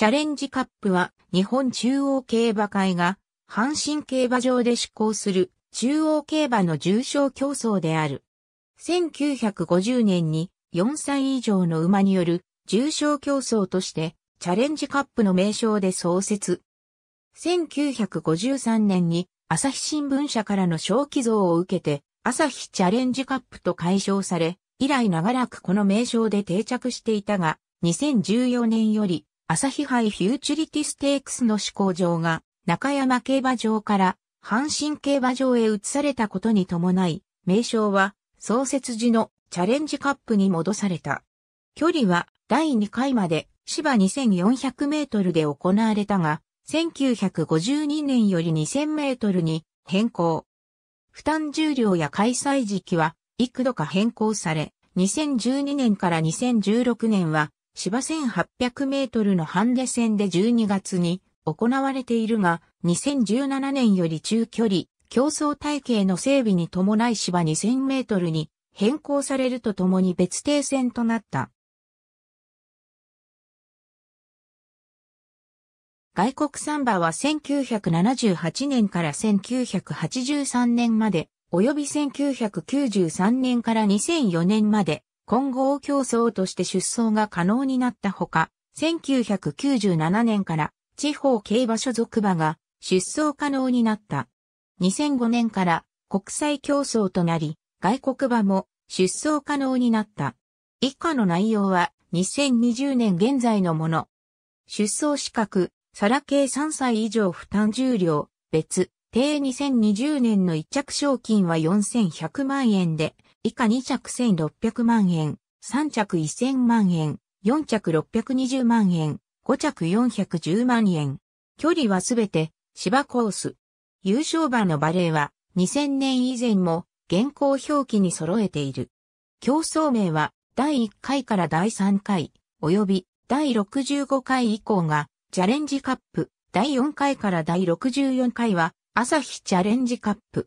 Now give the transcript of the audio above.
チャレンジカップは日本中央競馬会が阪神競馬場で施行する中央競馬の重賞競争である。1950年に4歳以上の馬による重賞競争としてチャレンジカップの名称で創設。1953年に朝日新聞社からの小寄贈を受けて朝日チャレンジカップと解消され、以来長らくこの名称で定着していたが、2014年より朝日杯フューチュリティステークスの試行場が中山競馬場から阪神競馬場へ移されたことに伴い、名称は創設時のチャレンジカップに戻された。距離は第2回まで芝2400メートルで行われたが、1952年より2000メートルに変更。負担重量や開催時期は幾度か変更され、2012年から2016年は芝1800メートルのハンデ戦で12月に行われているが、2017年より中距離、競争体系の整備に伴い芝2000メートルに変更されるとともに別定戦となった。外国サンバは1978年から1983年まで、及び1993年から2004年まで、混合競争として出走が可能になったほか、1997年から地方競馬所属馬が出走可能になった。2005年から国際競争となり、外国馬も出走可能になった。以下の内容は2020年現在のもの。出走資格、サラ系3歳以上負担重量、別、定2020年の一着賞金は4100万円で、以下2着1600万円、3着1000万円、4着620万円、5着410万円。距離はすべて芝コース。優勝馬のバレーは2000年以前も現行表記に揃えている。競争名は第1回から第3回、及び第65回以降がチャレンジカップ、第4回から第64回は朝日チャレンジカップ。